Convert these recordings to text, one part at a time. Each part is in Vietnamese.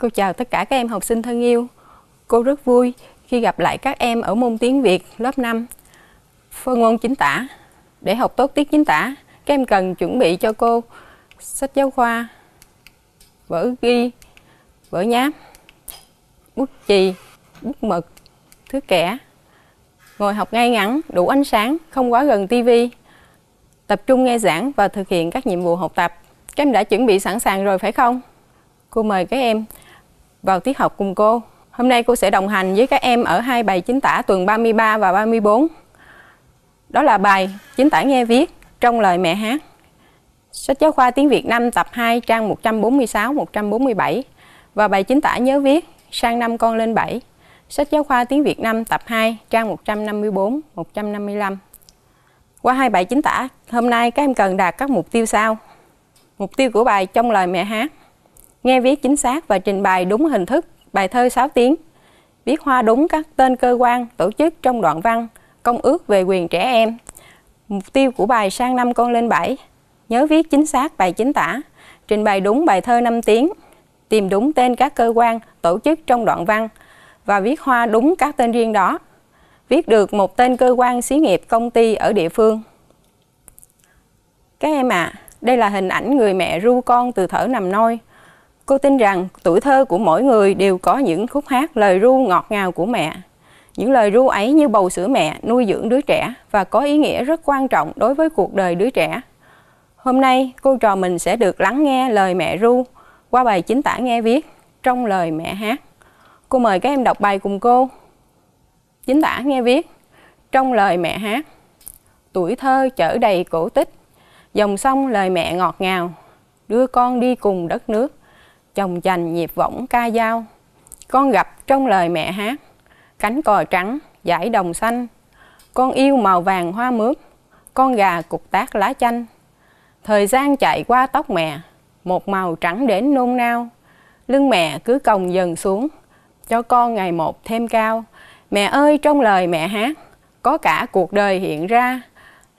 Cô chào tất cả các em học sinh thân yêu. Cô rất vui khi gặp lại các em ở môn tiếng Việt lớp 5, phân môn chính tả. Để học tốt tiết chính tả, các em cần chuẩn bị cho cô sách giáo khoa, vở ghi, vở nháp, bút chì, bút mực, thước kẻ. Ngồi học ngay ngắn, đủ ánh sáng, không quá gần tivi. Tập trung nghe giảng và thực hiện các nhiệm vụ học tập. Các em đã chuẩn bị sẵn sàng rồi phải không? Cô mời các em vào tiết học cùng cô. Hôm nay cô sẽ đồng hành với các em ở hai bài chính tả tuần 33 và 34. Đó là bài chính tả nghe viết trong lời mẹ hát. Sách giáo khoa tiếng Việt năm tập 2 trang 146-147 và bài chính tả nhớ viết sang năm con lên 7. Sách giáo khoa tiếng Việt năm tập 2 trang 154-155. Qua hai bài chính tả, hôm nay các em cần đạt các mục tiêu sau. Mục tiêu của bài trong lời mẹ hát nghe viết chính xác và trình bày đúng hình thức bài thơ 6 tiếng, viết hoa đúng các tên cơ quan, tổ chức trong đoạn văn, công ước về quyền trẻ em. Mục tiêu của bài sang năm con lên 7, nhớ viết chính xác bài chính tả, trình bày đúng bài thơ 5 tiếng, tìm đúng tên các cơ quan, tổ chức trong đoạn văn và viết hoa đúng các tên riêng đó. Viết được một tên cơ quan xí nghiệp công ty ở địa phương. Các em ạ, à, đây là hình ảnh người mẹ ru con từ thở nằm nôi, Cô tin rằng tuổi thơ của mỗi người đều có những khúc hát lời ru ngọt ngào của mẹ. Những lời ru ấy như bầu sữa mẹ nuôi dưỡng đứa trẻ và có ý nghĩa rất quan trọng đối với cuộc đời đứa trẻ. Hôm nay, cô trò mình sẽ được lắng nghe lời mẹ ru qua bài chính tả nghe viết trong lời mẹ hát. Cô mời các em đọc bài cùng cô. Chính tả nghe viết trong lời mẹ hát. Tuổi thơ chở đầy cổ tích, dòng sông lời mẹ ngọt ngào, đưa con đi cùng đất nước chồng chành nhịp võng ca dao con gặp trong lời mẹ hát cánh cò trắng dải đồng xanh con yêu màu vàng hoa mướp con gà cục tác lá chanh thời gian chạy qua tóc mẹ một màu trắng đến nôn nao lưng mẹ cứ còng dần xuống cho con ngày một thêm cao mẹ ơi trong lời mẹ hát có cả cuộc đời hiện ra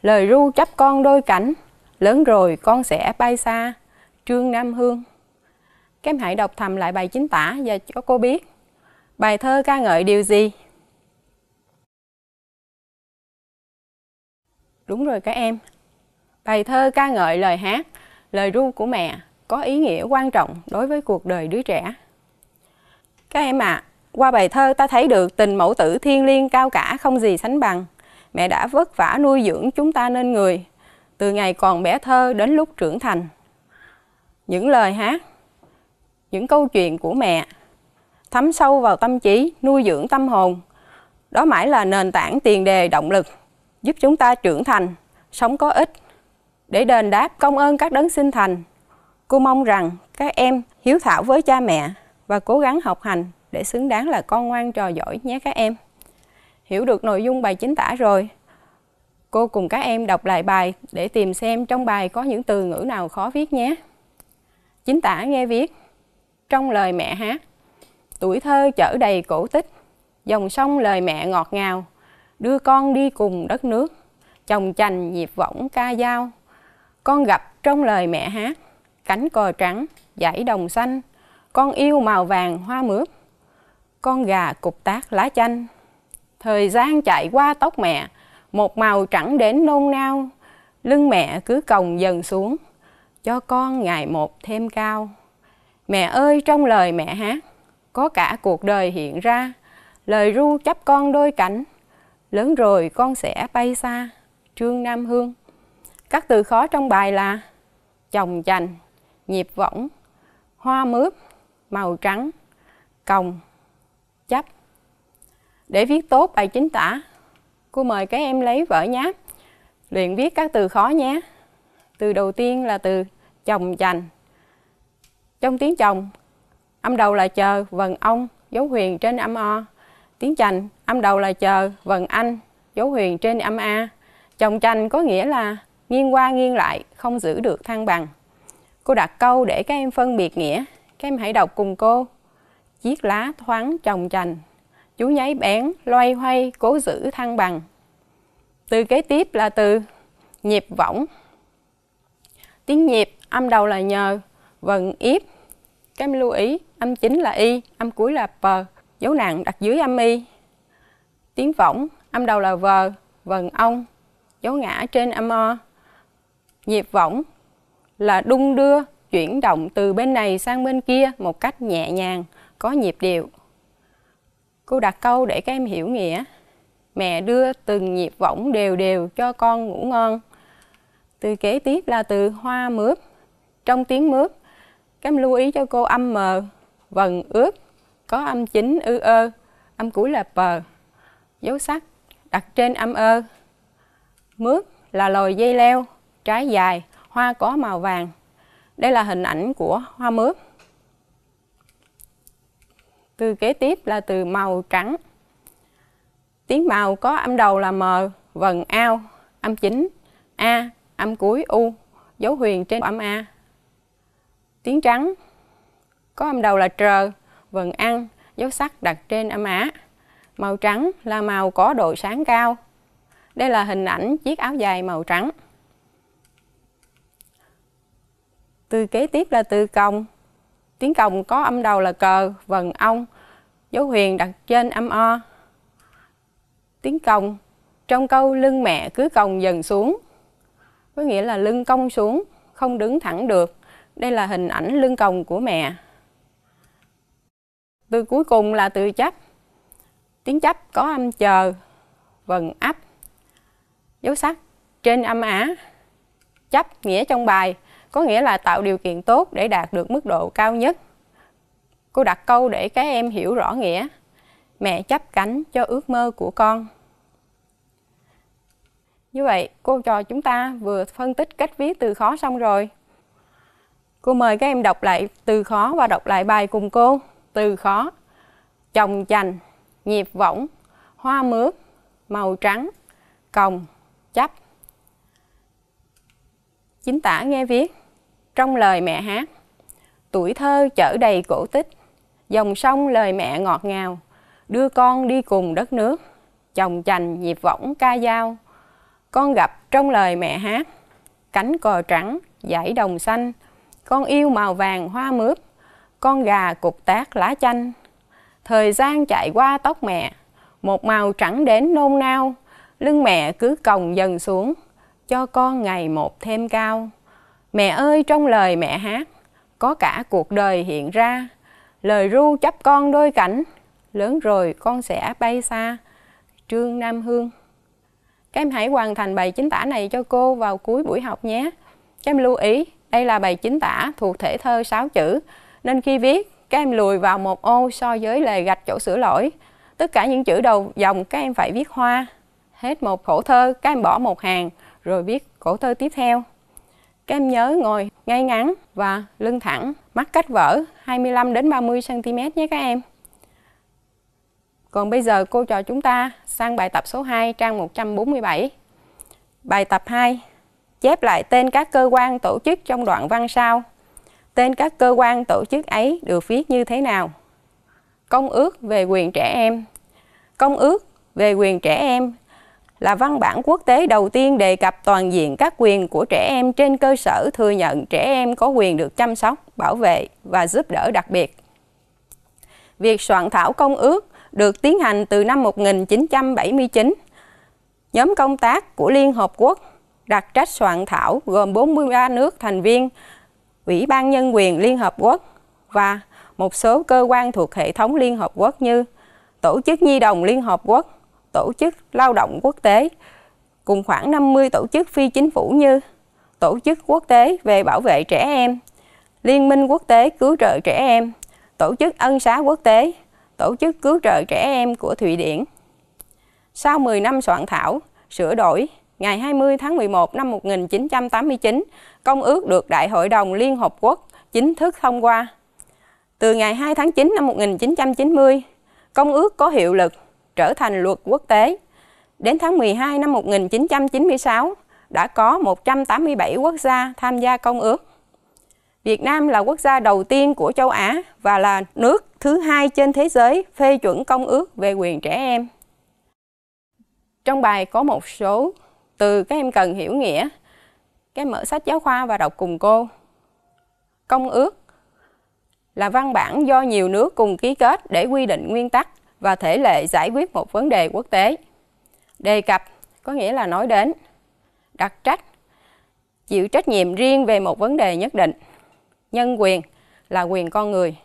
lời ru chấp con đôi cánh lớn rồi con sẽ bay xa trương nam hương các em hãy đọc thầm lại bài chính tả và cho cô biết bài thơ ca ngợi điều gì. Đúng rồi các em. Bài thơ ca ngợi lời hát, lời ru của mẹ có ý nghĩa quan trọng đối với cuộc đời đứa trẻ. Các em ạ, à, qua bài thơ ta thấy được tình mẫu tử thiên liêng cao cả không gì sánh bằng. Mẹ đã vất vả nuôi dưỡng chúng ta nên người, từ ngày còn bé thơ đến lúc trưởng thành. Những lời hát những câu chuyện của mẹ thấm sâu vào tâm trí, nuôi dưỡng tâm hồn. Đó mãi là nền tảng tiền đề động lực giúp chúng ta trưởng thành, sống có ích. Để đền đáp công ơn các đấng sinh thành, cô mong rằng các em hiếu thảo với cha mẹ và cố gắng học hành để xứng đáng là con ngoan trò giỏi nhé các em. Hiểu được nội dung bài chính tả rồi, cô cùng các em đọc lại bài để tìm xem trong bài có những từ ngữ nào khó viết nhé. Chính tả nghe viết trong lời mẹ hát. Tuổi thơ chở đầy cổ tích, dòng sông lời mẹ ngọt ngào, đưa con đi cùng đất nước, chồng chành nhịp võng ca dao. Con gặp trong lời mẹ hát, cánh cò trắng, dãy đồng xanh, con yêu màu vàng hoa mướp, con gà cục tác lá chanh. Thời gian chạy qua tóc mẹ, một màu trắng đến nôn nao, lưng mẹ cứ còng dần xuống, cho con ngày một thêm cao. Mẹ ơi trong lời mẹ hát, có cả cuộc đời hiện ra, lời ru chấp con đôi cánh, lớn rồi con sẽ bay xa, Trương Nam Hương. Các từ khó trong bài là chồng chành, nhịp võng, hoa mướp, màu trắng, còng, chấp. Để viết tốt bài chính tả, cô mời các em lấy vở nháp, luyện viết các từ khó nhé. Từ đầu tiên là từ chồng chành. Trong tiếng chồng, âm đầu là chờ, vần ông, dấu huyền trên âm o. Tiếng chành, âm đầu là chờ, vần anh, dấu huyền trên âm a. Chồng chành có nghĩa là nghiêng qua nghiêng lại, không giữ được thăng bằng. Cô đặt câu để các em phân biệt nghĩa. Các em hãy đọc cùng cô. Chiếc lá thoáng chồng chành, chú nháy bén, loay hoay, cố giữ thăng bằng. Từ kế tiếp là từ nhịp võng. Tiếng nhịp âm đầu là nhờ, vần vâng, yếp các em lưu ý âm chính là y âm cuối là p dấu nặng đặt dưới âm y tiếng võng âm đầu là v vần ong dấu ngã trên âm o nhịp võng là đung đưa chuyển động từ bên này sang bên kia một cách nhẹ nhàng có nhịp điệu cô đặt câu để các em hiểu nghĩa mẹ đưa từng nhịp võng đều đều cho con ngủ ngon từ kế tiếp là từ hoa mướp trong tiếng mướp các lưu ý cho cô âm mờ vần ướt, có âm chính ư ơ, âm cuối là pờ, dấu sắc đặt trên âm ơ. Mướt là lồi dây leo, trái dài, hoa có màu vàng. Đây là hình ảnh của hoa mướt. Từ kế tiếp là từ màu trắng. Tiếng màu có âm đầu là mờ vần ao, âm chính a, âm cuối u, dấu huyền trên âm a tiếng trắng có âm đầu là trờ vần ăn dấu sắc đặt trên âm á màu trắng là màu có độ sáng cao đây là hình ảnh chiếc áo dài màu trắng từ kế tiếp là từ còng tiếng còng có âm đầu là cờ vần ong dấu huyền đặt trên âm o tiếng còng trong câu lưng mẹ cứ còng dần xuống có nghĩa là lưng cong xuống không đứng thẳng được đây là hình ảnh lưng còng của mẹ. Từ cuối cùng là từ chấp. Tiếng chấp có âm chờ, vần áp, dấu sắc trên âm á. Chấp nghĩa trong bài có nghĩa là tạo điều kiện tốt để đạt được mức độ cao nhất. Cô đặt câu để các em hiểu rõ nghĩa. Mẹ chấp cánh cho ước mơ của con. Như vậy, cô trò chúng ta vừa phân tích cách viết từ khó xong rồi. Cô mời các em đọc lại từ khó và đọc lại bài cùng cô. Từ khó, trồng chành, nhịp võng, hoa mướp, màu trắng, còng, chấp Chính tả nghe viết, trong lời mẹ hát, tuổi thơ chở đầy cổ tích, dòng sông lời mẹ ngọt ngào, đưa con đi cùng đất nước, chồng chành nhịp võng ca dao. Con gặp trong lời mẹ hát, cánh cò trắng, dãy đồng xanh, con yêu màu vàng hoa mướp, con gà cục tác lá chanh. Thời gian chạy qua tóc mẹ, một màu trắng đến nôn nao, lưng mẹ cứ còng dần xuống, cho con ngày một thêm cao. Mẹ ơi trong lời mẹ hát, có cả cuộc đời hiện ra, lời ru chấp con đôi cảnh, lớn rồi con sẽ bay xa. Trương Nam Hương Các em hãy hoàn thành bài chính tả này cho cô vào cuối buổi học nhé. Các em lưu ý, đây là bài chính tả thuộc thể thơ 6 chữ, nên khi viết, các em lùi vào một ô so với lề gạch chỗ sửa lỗi. Tất cả những chữ đầu dòng các em phải viết hoa. Hết một khổ thơ, các em bỏ một hàng, rồi viết khổ thơ tiếp theo. Các em nhớ ngồi ngay ngắn và lưng thẳng, mắt cách vỡ 25 đến 30 cm nhé các em. Còn bây giờ cô trò chúng ta sang bài tập số 2 trang 147. Bài tập 2 chép lại tên các cơ quan tổ chức trong đoạn văn sau. Tên các cơ quan tổ chức ấy được viết như thế nào? Công ước về quyền trẻ em Công ước về quyền trẻ em là văn bản quốc tế đầu tiên đề cập toàn diện các quyền của trẻ em trên cơ sở thừa nhận trẻ em có quyền được chăm sóc, bảo vệ và giúp đỡ đặc biệt. Việc soạn thảo công ước được tiến hành từ năm 1979. Nhóm công tác của Liên Hợp Quốc đặt trách soạn thảo gồm 43 nước thành viên, Ủy ban Nhân quyền Liên Hợp Quốc và một số cơ quan thuộc hệ thống Liên Hợp Quốc như Tổ chức Nhi đồng Liên Hợp Quốc, Tổ chức Lao động Quốc tế, cùng khoảng 50 tổ chức phi chính phủ như Tổ chức Quốc tế về bảo vệ trẻ em, Liên minh Quốc tế cứu trợ trẻ em, Tổ chức Ân xá Quốc tế, Tổ chức cứu trợ trẻ em của Thụy Điển. Sau 10 năm soạn thảo, sửa đổi, ngày 20 tháng 11 năm 1989, công ước được Đại hội đồng Liên Hợp Quốc chính thức thông qua. Từ ngày 2 tháng 9 năm 1990, công ước có hiệu lực trở thành luật quốc tế. Đến tháng 12 năm 1996, đã có 187 quốc gia tham gia công ước. Việt Nam là quốc gia đầu tiên của châu Á và là nước thứ hai trên thế giới phê chuẩn công ước về quyền trẻ em. Trong bài có một số từ các em cần hiểu nghĩa, cái mở sách giáo khoa và đọc cùng cô. Công ước là văn bản do nhiều nước cùng ký kết để quy định nguyên tắc và thể lệ giải quyết một vấn đề quốc tế. Đề cập có nghĩa là nói đến, đặc trách, chịu trách nhiệm riêng về một vấn đề nhất định. Nhân quyền là quyền con người.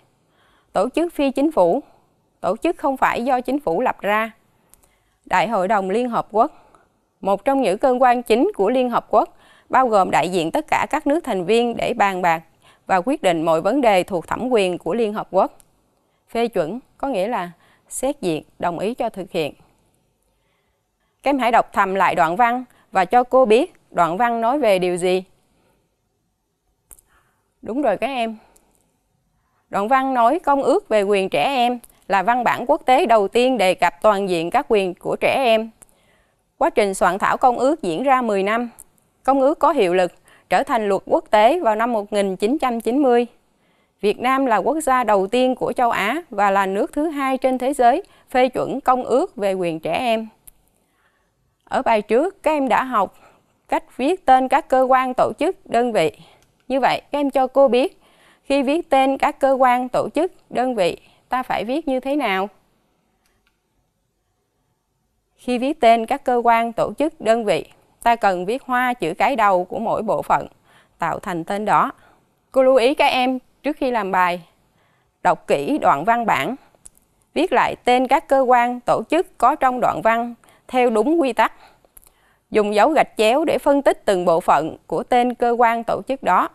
Tổ chức phi chính phủ, tổ chức không phải do chính phủ lập ra. Đại hội đồng Liên Hợp Quốc một trong những cơ quan chính của Liên Hợp Quốc, bao gồm đại diện tất cả các nước thành viên để bàn bạc và quyết định mọi vấn đề thuộc thẩm quyền của Liên Hợp Quốc. Phê chuẩn có nghĩa là xét duyệt, đồng ý cho thực hiện. Các hãy đọc thầm lại đoạn văn và cho cô biết đoạn văn nói về điều gì. Đúng rồi các em. Đoạn văn nói công ước về quyền trẻ em là văn bản quốc tế đầu tiên đề cập toàn diện các quyền của trẻ em Quá trình soạn thảo công ước diễn ra 10 năm. Công ước có hiệu lực, trở thành luật quốc tế vào năm 1990. Việt Nam là quốc gia đầu tiên của châu Á và là nước thứ hai trên thế giới phê chuẩn công ước về quyền trẻ em. Ở bài trước, các em đã học cách viết tên các cơ quan tổ chức, đơn vị. Như vậy, các em cho cô biết, khi viết tên các cơ quan tổ chức, đơn vị, ta phải viết như thế nào? Khi viết tên các cơ quan, tổ chức, đơn vị, ta cần viết hoa chữ cái đầu của mỗi bộ phận, tạo thành tên đó. Cô lưu ý các em trước khi làm bài, đọc kỹ đoạn văn bản, viết lại tên các cơ quan, tổ chức có trong đoạn văn theo đúng quy tắc. Dùng dấu gạch chéo để phân tích từng bộ phận của tên cơ quan tổ chức đó.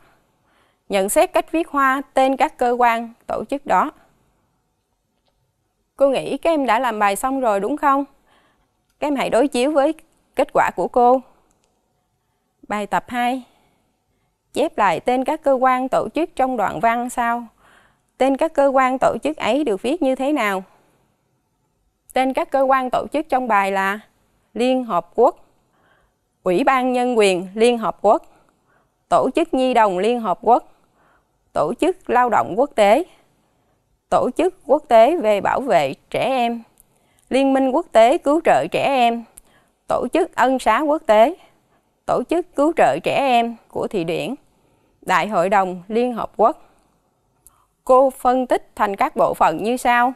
Nhận xét cách viết hoa tên các cơ quan tổ chức đó. Cô nghĩ các em đã làm bài xong rồi đúng không? Các em hãy đối chiếu với kết quả của cô. Bài tập 2 Chép lại tên các cơ quan tổ chức trong đoạn văn sau. Tên các cơ quan tổ chức ấy được viết như thế nào? Tên các cơ quan tổ chức trong bài là Liên Hợp Quốc, Ủy ban Nhân quyền Liên Hợp Quốc, Tổ chức Nhi đồng Liên Hợp Quốc, Tổ chức Lao động Quốc tế, Tổ chức Quốc tế về Bảo vệ Trẻ Em. Liên minh quốc tế cứu trợ trẻ em, Tổ chức ân xá quốc tế, Tổ chức cứu trợ trẻ em của Thụy Điển, Đại hội đồng Liên Hợp Quốc. Cô phân tích thành các bộ phận như sau.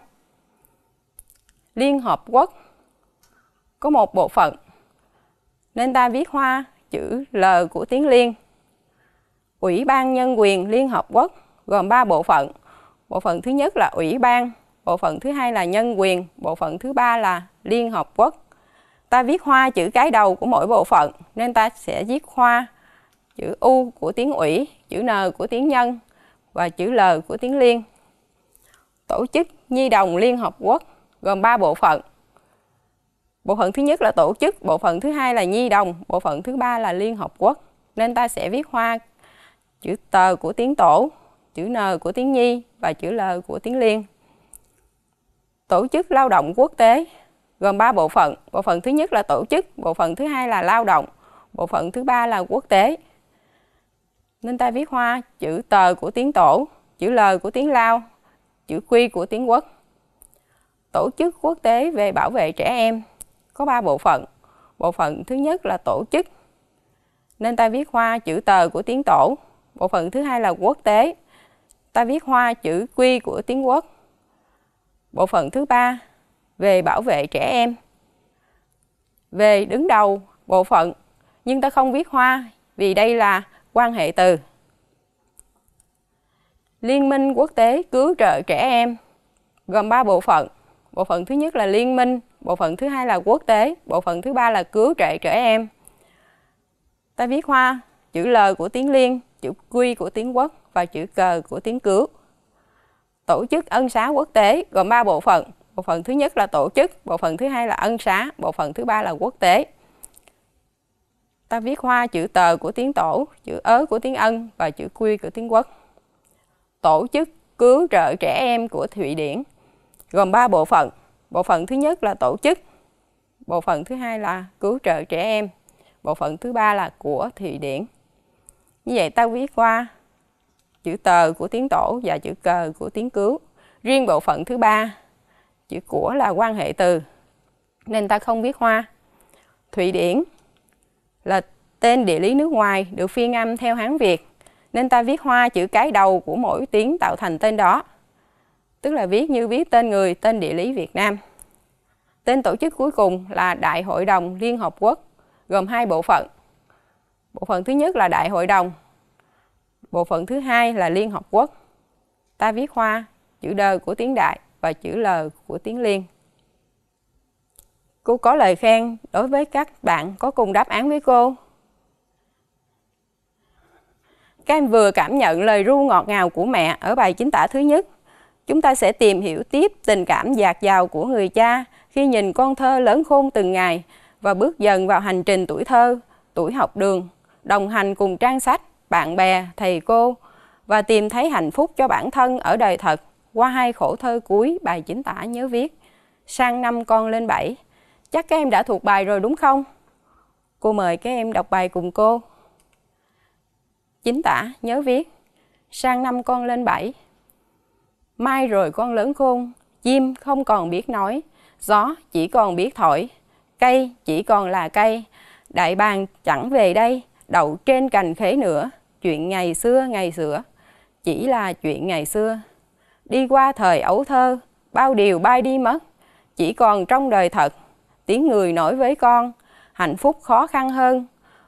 Liên Hợp Quốc có một bộ phận nên ta viết hoa chữ L của tiếng Liên. Ủy ban Nhân quyền Liên Hợp Quốc gồm 3 bộ phận. Bộ phận thứ nhất là Ủy ban bộ phận thứ hai là nhân quyền, bộ phận thứ ba là Liên Hợp Quốc. Ta viết hoa chữ cái đầu của mỗi bộ phận nên ta sẽ viết hoa chữ U của tiếng ủy, chữ N của tiếng nhân và chữ L của tiếng liên. Tổ chức Nhi đồng Liên Hợp Quốc gồm 3 bộ phận. Bộ phận thứ nhất là tổ chức, bộ phận thứ hai là nhi đồng, bộ phận thứ ba là Liên Hợp Quốc. Nên ta sẽ viết hoa chữ T của tiếng tổ, chữ N của tiếng nhi và chữ L của tiếng liên. Tổ chức lao động quốc tế gồm 3 bộ phận. Bộ phận thứ nhất là tổ chức, bộ phận thứ hai là lao động, bộ phận thứ ba là quốc tế. Nên ta viết hoa chữ tờ của tiếng tổ, chữ L của tiếng lao, chữ Quy của tiếng quốc. Tổ chức quốc tế về bảo vệ trẻ em có 3 bộ phận. Bộ phận thứ nhất là tổ chức. Nên ta viết hoa chữ tờ của tiếng tổ. Bộ phận thứ hai là quốc tế. Ta viết hoa chữ Quy của tiếng quốc bộ phận thứ ba về bảo vệ trẻ em về đứng đầu bộ phận nhưng ta không viết hoa vì đây là quan hệ từ liên minh quốc tế cứu trợ trẻ em gồm 3 bộ phận bộ phận thứ nhất là liên minh bộ phận thứ hai là quốc tế bộ phận thứ ba là cứu trợ trẻ em ta viết hoa chữ L của tiếng liên chữ Q của tiếng quốc và chữ cờ của tiếng cứu tổ chức ân xá quốc tế gồm 3 bộ phận. Bộ phận thứ nhất là tổ chức, bộ phận thứ hai là ân xá, bộ phận thứ ba là quốc tế. Ta viết hoa chữ tờ của tiếng tổ, chữ ớ của tiếng ân và chữ quy của tiếng quốc. Tổ chức cứu trợ trẻ em của Thụy Điển gồm 3 bộ phận. Bộ phận thứ nhất là tổ chức, bộ phận thứ hai là cứu trợ trẻ em, bộ phận thứ ba là của Thụy Điển. Như vậy ta viết qua chữ tờ của tiếng tổ và chữ cờ của tiếng cứu. Riêng bộ phận thứ ba, chữ của là quan hệ từ, nên ta không viết hoa. Thụy Điển là tên địa lý nước ngoài được phiên âm theo Hán Việt, nên ta viết hoa chữ cái đầu của mỗi tiếng tạo thành tên đó. Tức là viết như viết tên người, tên địa lý Việt Nam. Tên tổ chức cuối cùng là Đại hội đồng Liên Hợp Quốc, gồm hai bộ phận. Bộ phận thứ nhất là Đại hội đồng, Bộ phận thứ hai là Liên Hợp Quốc. Ta viết hoa, chữ đơ của tiếng Đại và chữ L của tiếng Liên. Cô có lời khen đối với các bạn có cùng đáp án với cô. Các em vừa cảm nhận lời ru ngọt ngào của mẹ ở bài chính tả thứ nhất. Chúng ta sẽ tìm hiểu tiếp tình cảm dạt dào của người cha khi nhìn con thơ lớn khôn từng ngày và bước dần vào hành trình tuổi thơ, tuổi học đường, đồng hành cùng trang sách bạn bè, thầy cô và tìm thấy hạnh phúc cho bản thân ở đời thật qua hai khổ thơ cuối bài chính tả nhớ viết sang năm con lên bảy chắc các em đã thuộc bài rồi đúng không cô mời các em đọc bài cùng cô chính tả nhớ viết sang năm con lên bảy mai rồi con lớn khôn chim không còn biết nói gió chỉ còn biết thổi cây chỉ còn là cây đại bàng chẳng về đây đậu trên cành khế nữa, chuyện ngày xưa ngày xưa, chỉ là chuyện ngày xưa. Đi qua thời ấu thơ, bao điều bay đi mất, chỉ còn trong đời thật, tiếng người nói với con, hạnh phúc khó khăn hơn.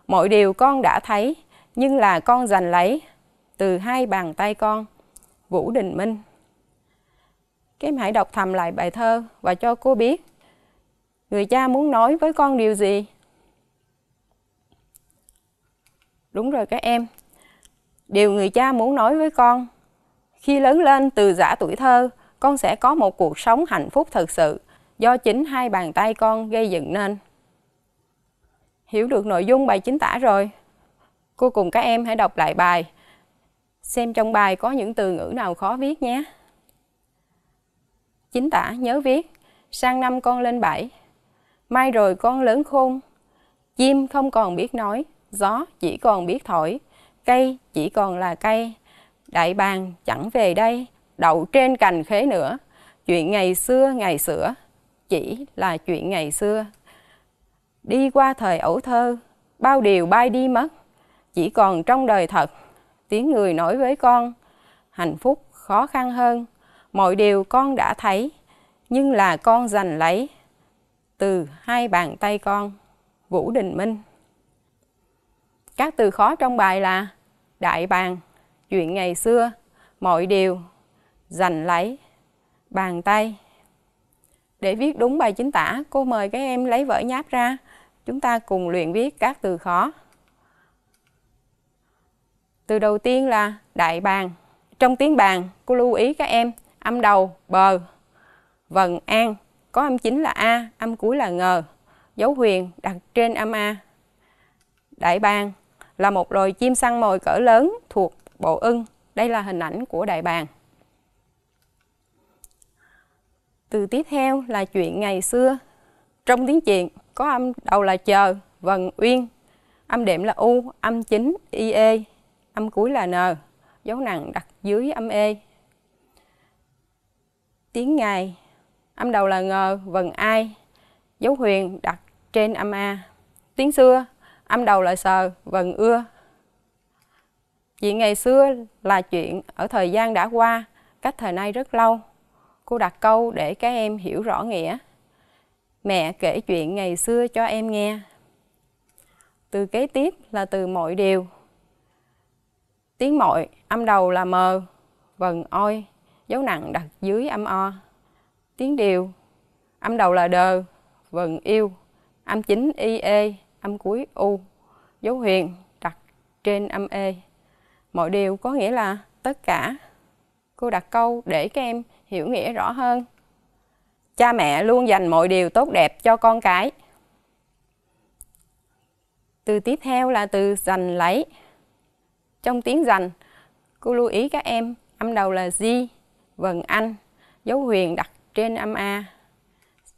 Mọi điều con đã thấy, nhưng là con giành lấy từ hai bàn tay con. Vũ Đình Minh Các em hãy đọc thầm lại bài thơ và cho cô biết người cha muốn nói với con điều gì Đúng rồi các em. Điều người cha muốn nói với con, khi lớn lên từ giả tuổi thơ, con sẽ có một cuộc sống hạnh phúc thật sự do chính hai bàn tay con gây dựng nên. Hiểu được nội dung bài chính tả rồi. Cô cùng các em hãy đọc lại bài. Xem trong bài có những từ ngữ nào khó viết nhé. Chính tả nhớ viết. Sang năm con lên bảy. Mai rồi con lớn khôn. Chim không còn biết nói, gió chỉ còn biết thổi, cây chỉ còn là cây, đại bàng chẳng về đây, đậu trên cành khế nữa, chuyện ngày xưa ngày xưa chỉ là chuyện ngày xưa. Đi qua thời ấu thơ, bao điều bay đi mất, chỉ còn trong đời thật, tiếng người nói với con, hạnh phúc khó khăn hơn, mọi điều con đã thấy, nhưng là con giành lấy từ hai bàn tay con. Vũ Đình Minh các từ khó trong bài là đại bàng, chuyện ngày xưa, mọi điều, giành lấy, bàn tay. Để viết đúng bài chính tả, cô mời các em lấy vở nháp ra. Chúng ta cùng luyện viết các từ khó. Từ đầu tiên là đại bàng. Trong tiếng bàn, cô lưu ý các em âm đầu bờ, vần an, có âm chính là a, âm cuối là ngờ, dấu huyền đặt trên âm a. Đại bàng là một loài chim săn mồi cỡ lớn thuộc bộ ưng. Đây là hình ảnh của đại bàng. Từ tiếp theo là chuyện ngày xưa. Trong tiếng chuyện có âm đầu là chờ, vần, uyên, âm đệm là u, âm chính, y, e, âm cuối là n, dấu nặng đặt dưới âm e. Tiếng ngày, âm đầu là ngờ, vần ai, dấu huyền đặt trên âm a. Tiếng xưa, âm đầu lại sờ vần ưa. Chuyện ngày xưa là chuyện ở thời gian đã qua, cách thời nay rất lâu. Cô đặt câu để các em hiểu rõ nghĩa. Mẹ kể chuyện ngày xưa cho em nghe. Từ kế tiếp là từ mọi điều. Tiếng mọi, âm đầu là mờ, vần oi, dấu nặng đặt dưới âm o. Tiếng điều, âm đầu là đờ, vần yêu, âm chính y e âm cuối U, dấu huyền đặt trên âm E. Mọi điều có nghĩa là tất cả. Cô đặt câu để các em hiểu nghĩa rõ hơn. Cha mẹ luôn dành mọi điều tốt đẹp cho con cái. Từ tiếp theo là từ giành lấy. Trong tiếng giành, cô lưu ý các em âm đầu là di, vần anh, dấu huyền đặt trên âm a.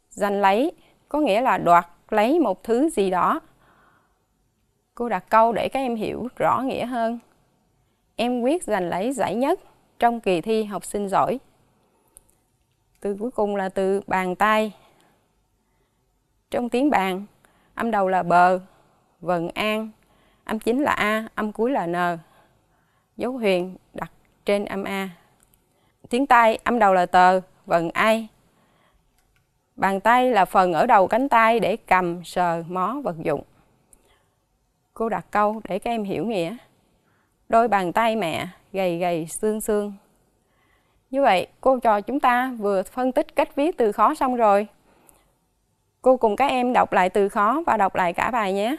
Giành lấy có nghĩa là đoạt lấy một thứ gì đó. Cô đặt câu để các em hiểu rõ nghĩa hơn. Em quyết giành lấy giải nhất trong kỳ thi học sinh giỏi. Từ cuối cùng là từ bàn tay. Trong tiếng bàn, âm đầu là bờ, vần an, âm chính là A, âm cuối là N. Dấu huyền đặt trên âm A. Tiếng tay, âm đầu là tờ, vần ai. Bàn tay là phần ở đầu cánh tay để cầm, sờ, mó vật dụng. Cô đặt câu để các em hiểu nghĩa. Đôi bàn tay mẹ gầy gầy xương xương. Như vậy, cô trò chúng ta vừa phân tích cách viết từ khó xong rồi. Cô cùng các em đọc lại từ khó và đọc lại cả bài nhé.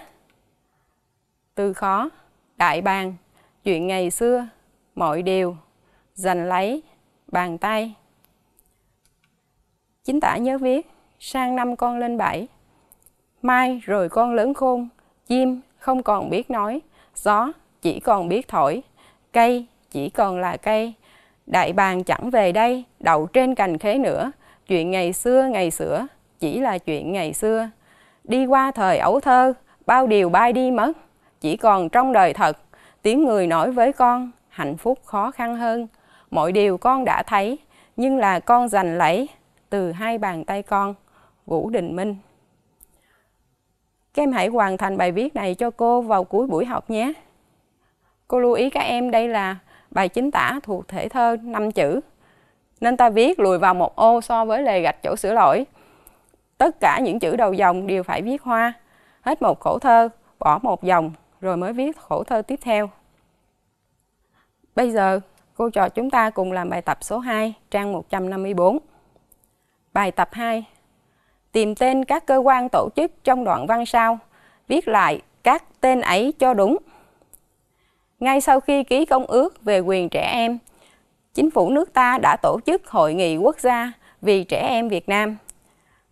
Từ khó, đại bàn chuyện ngày xưa, mọi điều, giành lấy, bàn tay. Chính tả nhớ viết, sang năm con lên bảy. Mai rồi con lớn khôn, chim không còn biết nói, gió chỉ còn biết thổi, cây chỉ còn là cây. Đại bàng chẳng về đây, đậu trên cành khế nữa, chuyện ngày xưa ngày xưa chỉ là chuyện ngày xưa. Đi qua thời ấu thơ, bao điều bay đi mất, chỉ còn trong đời thật, tiếng người nói với con, hạnh phúc khó khăn hơn. Mọi điều con đã thấy, nhưng là con giành lấy từ hai bàn tay con. Vũ Đình Minh các em hãy hoàn thành bài viết này cho cô vào cuối buổi học nhé. Cô lưu ý các em đây là bài chính tả thuộc thể thơ 5 chữ. Nên ta viết lùi vào một ô so với lề gạch chỗ sửa lỗi. Tất cả những chữ đầu dòng đều phải viết hoa. Hết một khổ thơ, bỏ một dòng, rồi mới viết khổ thơ tiếp theo. Bây giờ, cô trò chúng ta cùng làm bài tập số 2, trang 154. Bài tập 2 tìm tên các cơ quan tổ chức trong đoạn văn sau, viết lại các tên ấy cho đúng. Ngay sau khi ký công ước về quyền trẻ em, chính phủ nước ta đã tổ chức Hội nghị quốc gia vì trẻ em Việt Nam.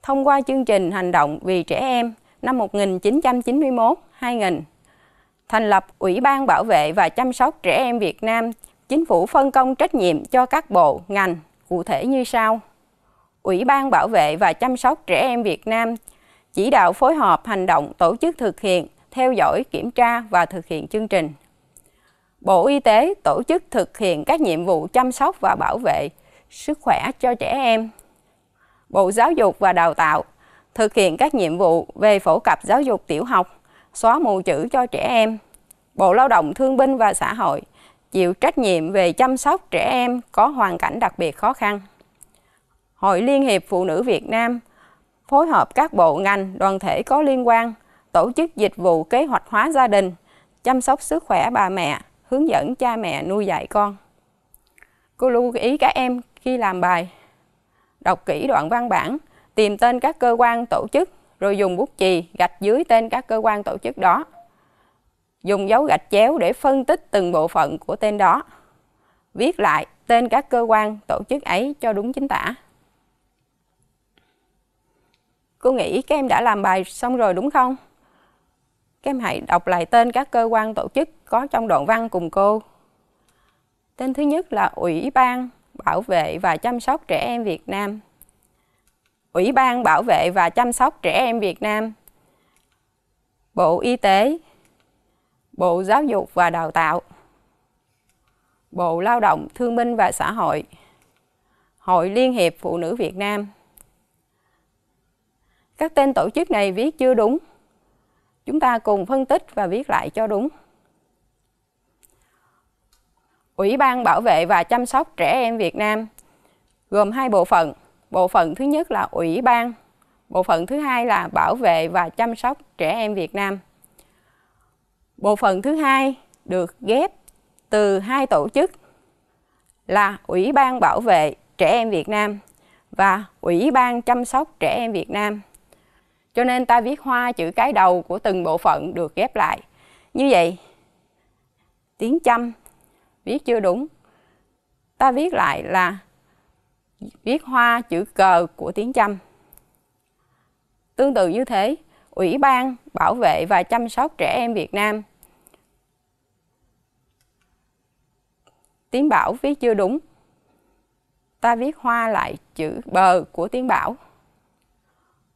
Thông qua chương trình hành động vì trẻ em năm 1991-2000, thành lập Ủy ban bảo vệ và chăm sóc trẻ em Việt Nam, chính phủ phân công trách nhiệm cho các bộ, ngành, cụ thể như sau. Ủy ban Bảo vệ và Chăm sóc Trẻ Em Việt Nam chỉ đạo phối hợp hành động tổ chức thực hiện, theo dõi, kiểm tra và thực hiện chương trình. Bộ Y tế tổ chức thực hiện các nhiệm vụ chăm sóc và bảo vệ sức khỏe cho trẻ em. Bộ Giáo dục và Đào tạo thực hiện các nhiệm vụ về phổ cập giáo dục tiểu học, xóa mù chữ cho trẻ em. Bộ Lao động Thương binh và Xã hội chịu trách nhiệm về chăm sóc trẻ em có hoàn cảnh đặc biệt khó khăn. Hội Liên hiệp Phụ nữ Việt Nam phối hợp các bộ ngành, đoàn thể có liên quan tổ chức dịch vụ kế hoạch hóa gia đình, chăm sóc sức khỏe bà mẹ, hướng dẫn cha mẹ nuôi dạy con. Cô lưu ý các em khi làm bài, đọc kỹ đoạn văn bản, tìm tên các cơ quan tổ chức, rồi dùng bút chì gạch dưới tên các cơ quan tổ chức đó. Dùng dấu gạch chéo để phân tích từng bộ phận của tên đó. Viết lại tên các cơ quan tổ chức ấy cho đúng chính tả cô nghĩ các em đã làm bài xong rồi đúng không? Các em hãy đọc lại tên các cơ quan tổ chức có trong đoạn văn cùng cô. Tên thứ nhất là Ủy ban Bảo vệ và chăm sóc trẻ em Việt Nam. Ủy ban Bảo vệ và chăm sóc trẻ em Việt Nam. Bộ Y tế. Bộ Giáo dục và Đào tạo. Bộ Lao động, Thương binh và Xã hội. Hội Liên hiệp Phụ nữ Việt Nam. Các tên tổ chức này viết chưa đúng. Chúng ta cùng phân tích và viết lại cho đúng. Ủy ban bảo vệ và chăm sóc trẻ em Việt Nam gồm hai bộ phận. Bộ phận thứ nhất là Ủy ban, bộ phận thứ hai là bảo vệ và chăm sóc trẻ em Việt Nam. Bộ phận thứ hai được ghép từ hai tổ chức là Ủy ban bảo vệ trẻ em Việt Nam và Ủy ban chăm sóc trẻ em Việt Nam. Cho nên ta viết hoa chữ cái đầu của từng bộ phận được ghép lại. Như vậy, tiếng chăm viết chưa đúng. Ta viết lại là viết hoa chữ cờ của tiếng chăm Tương tự như thế, Ủy ban bảo vệ và chăm sóc trẻ em Việt Nam. Tiếng bảo viết chưa đúng. Ta viết hoa lại chữ bờ của tiếng bảo.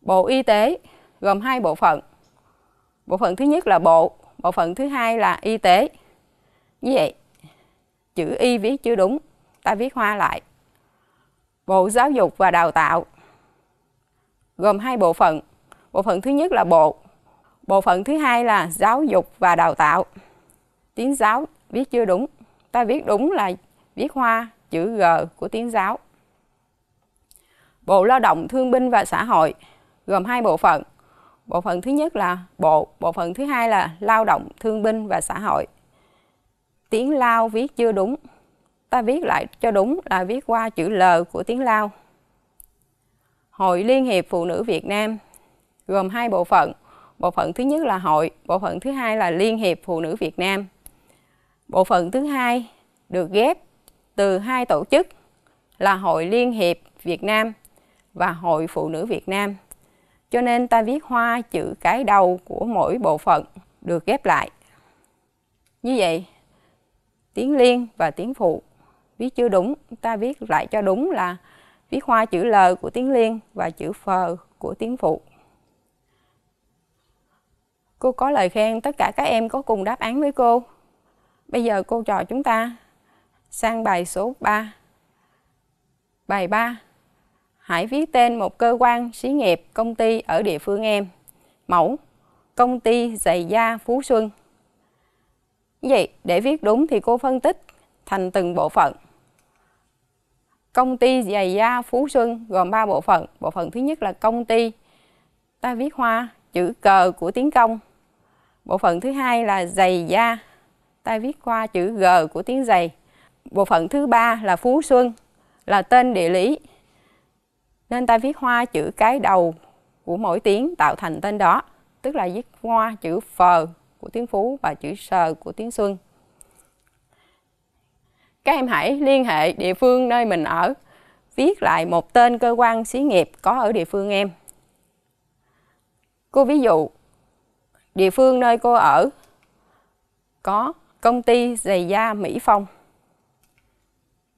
Bộ Y tế gồm hai bộ phận. Bộ phận thứ nhất là bộ, bộ phận thứ hai là y tế. Như vậy, chữ Y viết chưa đúng, ta viết hoa lại. Bộ Giáo dục và Đào tạo gồm hai bộ phận. Bộ phận thứ nhất là bộ, bộ phận thứ hai là giáo dục và đào tạo. Tiếng giáo viết chưa đúng, ta viết đúng là viết hoa chữ G của tiếng giáo. Bộ Lao động Thương binh và Xã hội gồm hai bộ phận. Bộ phận thứ nhất là bộ, bộ phận thứ hai là lao động, thương binh và xã hội. Tiếng lao viết chưa đúng. Ta viết lại cho đúng là viết qua chữ L của tiếng lao. Hội Liên hiệp Phụ nữ Việt Nam gồm hai bộ phận. Bộ phận thứ nhất là hội, bộ phận thứ hai là Liên hiệp Phụ nữ Việt Nam. Bộ phận thứ hai được ghép từ hai tổ chức là Hội Liên hiệp Việt Nam và Hội Phụ nữ Việt Nam. Cho nên ta viết hoa chữ cái đầu của mỗi bộ phận được ghép lại. Như vậy, tiếng liên và tiếng phụ viết chưa đúng, ta viết lại cho đúng là viết hoa chữ L của tiếng liên và chữ f của tiếng phụ. Cô có lời khen tất cả các em có cùng đáp án với cô. Bây giờ cô trò chúng ta sang bài số 3. Bài 3 hãy viết tên một cơ quan, xí nghiệp, công ty ở địa phương em. Mẫu, công ty giày da Phú Xuân. Vậy, để viết đúng thì cô phân tích thành từng bộ phận. Công ty giày da Phú Xuân gồm 3 bộ phận. Bộ phận thứ nhất là công ty, ta viết hoa, chữ cờ của tiếng công. Bộ phận thứ hai là giày da, ta viết qua chữ G của tiếng giày. Bộ phận thứ ba là Phú Xuân, là tên địa lý nên ta viết hoa chữ cái đầu của mỗi tiếng tạo thành tên đó, tức là viết hoa chữ phờ của tiếng Phú và chữ sờ của tiếng Xuân. Các em hãy liên hệ địa phương nơi mình ở, viết lại một tên cơ quan xí nghiệp có ở địa phương em. Cô ví dụ, địa phương nơi cô ở có công ty giày da Mỹ Phong,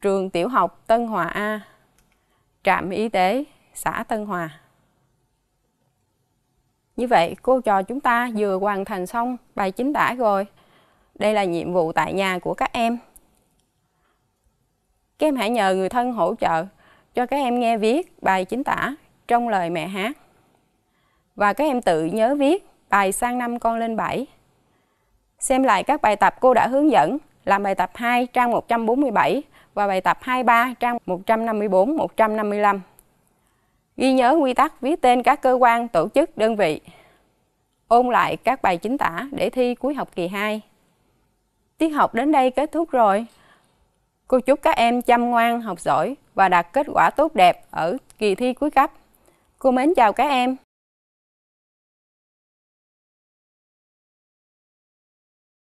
trường tiểu học Tân Hòa A, trạm y tế xã Tân Hòa. Như vậy, cô trò chúng ta vừa hoàn thành xong bài chính tả rồi. Đây là nhiệm vụ tại nhà của các em. Các em hãy nhờ người thân hỗ trợ cho các em nghe viết bài chính tả trong lời mẹ hát. Và các em tự nhớ viết bài sang năm con lên bảy Xem lại các bài tập cô đã hướng dẫn, làm bài tập 2 trang 147 và bài tập 23 trang 154 155. Ghi nhớ quy tắc viết tên các cơ quan, tổ chức, đơn vị. Ôn lại các bài chính tả để thi cuối học kỳ 2. Tiết học đến đây kết thúc rồi. Cô chúc các em chăm ngoan, học giỏi và đạt kết quả tốt đẹp ở kỳ thi cuối cấp. Cô mến chào các em.